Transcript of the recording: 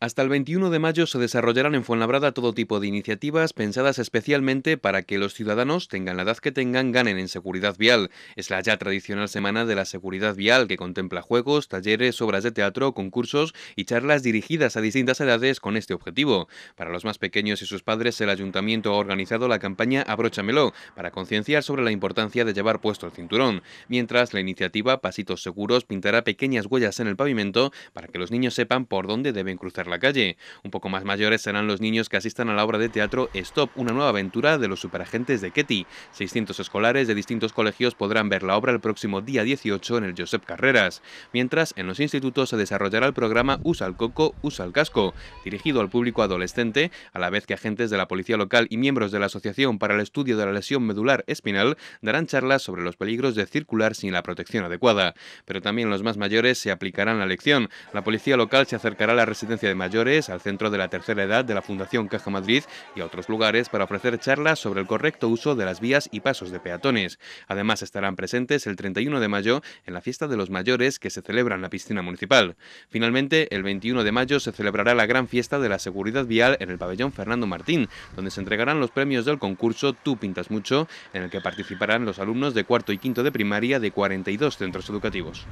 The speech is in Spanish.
Hasta el 21 de mayo se desarrollarán en Fuenlabrada todo tipo de iniciativas pensadas especialmente para que los ciudadanos, tengan la edad que tengan, ganen en seguridad vial. Es la ya tradicional semana de la seguridad vial que contempla juegos, talleres, obras de teatro, concursos y charlas dirigidas a distintas edades con este objetivo. Para los más pequeños y sus padres, el ayuntamiento ha organizado la campaña Abróchamelo para concienciar sobre la importancia de llevar puesto el cinturón, mientras la iniciativa Pasitos Seguros pintará pequeñas huellas en el pavimento para que los niños sepan por dónde deben cruzar la calle. Un poco más mayores serán los niños que asistan a la obra de teatro Stop, una nueva aventura de los superagentes de Ketty. 600 escolares de distintos colegios podrán ver la obra el próximo día 18 en el Josep Carreras, mientras en los institutos se desarrollará el programa Usa el coco, usa el casco, dirigido al público adolescente, a la vez que agentes de la policía local y miembros de la Asociación para el Estudio de la Lesión Medular Espinal darán charlas sobre los peligros de circular sin la protección adecuada. Pero también los más mayores se aplicarán la lección. La policía local se acercará a la residencia de mayores, al Centro de la Tercera Edad de la Fundación Caja Madrid y a otros lugares para ofrecer charlas sobre el correcto uso de las vías y pasos de peatones. Además estarán presentes el 31 de mayo en la fiesta de los mayores que se celebra en la piscina municipal. Finalmente, el 21 de mayo se celebrará la gran fiesta de la seguridad vial en el pabellón Fernando Martín, donde se entregarán los premios del concurso Tú pintas mucho, en el que participarán los alumnos de cuarto y quinto de primaria de 42 centros educativos.